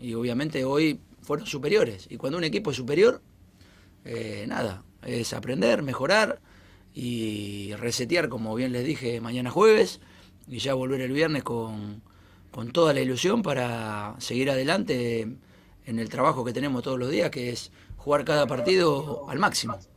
Y obviamente hoy fueron superiores. Y cuando un equipo es superior, eh, nada, es aprender, mejorar y resetear, como bien les dije, mañana jueves y ya volver el viernes con, con toda la ilusión para seguir adelante en el trabajo que tenemos todos los días, que es jugar cada partido al máximo.